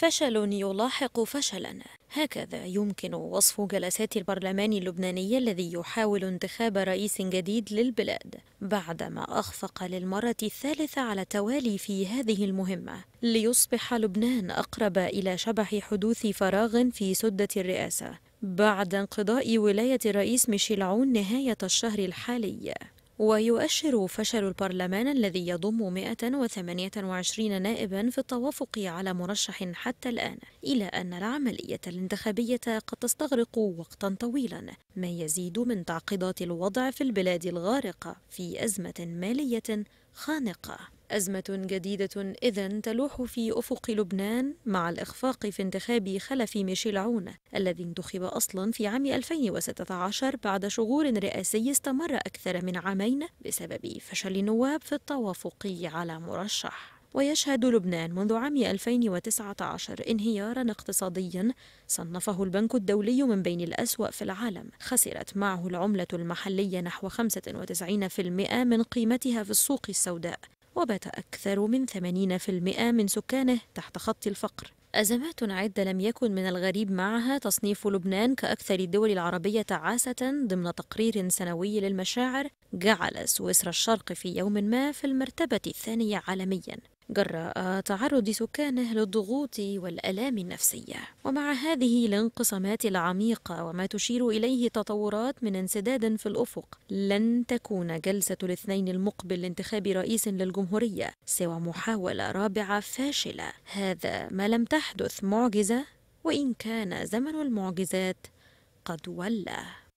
فشل يلاحق فشلا هكذا يمكن وصف جلسات البرلمان اللبناني الذي يحاول انتخاب رئيس جديد للبلاد بعدما اخفق للمره الثالثه على التوالي في هذه المهمه ليصبح لبنان اقرب الى شبح حدوث فراغ في سده الرئاسه بعد انقضاء ولايه الرئيس ميشيل عون نهايه الشهر الحالي ويؤشر فشل البرلمان الذي يضم 128 نائبا في التوافق على مرشح حتى الآن إلى أن العملية الانتخابية قد تستغرق وقتا طويلا ما يزيد من تعقيدات الوضع في البلاد الغارقة في أزمة مالية خانقة أزمة جديدة إذا تلوح في أفق لبنان مع الإخفاق في انتخاب خلف ميشيل عون الذي انتخب أصلا في عام 2016 بعد شغور رئاسي استمر أكثر من عامين بسبب فشل النواب في التوافق على مرشح ويشهد لبنان منذ عام 2019 انهيارا اقتصاديا صنفه البنك الدولي من بين الأسوأ في العالم خسرت معه العملة المحلية نحو 95% من قيمتها في السوق السوداء وبات أكثر من 80% من سكانه تحت خط الفقر أزمات عدة لم يكن من الغريب معها تصنيف لبنان كأكثر الدول العربية تعاسة ضمن تقرير سنوي للمشاعر جعل سويسرا الشرق في يوم ما في المرتبة الثانية عالميا جراء تعرض سكانه للضغوط والآلام النفسية ومع هذه الانقسامات العميقة وما تشير إليه تطورات من انسداد في الأفق لن تكون جلسة الاثنين المقبل لانتخاب رئيس للجمهورية سوى محاولة رابعة فاشلة هذا ما لم تحدث معجزة وإن كان زمن المعجزات قد ولى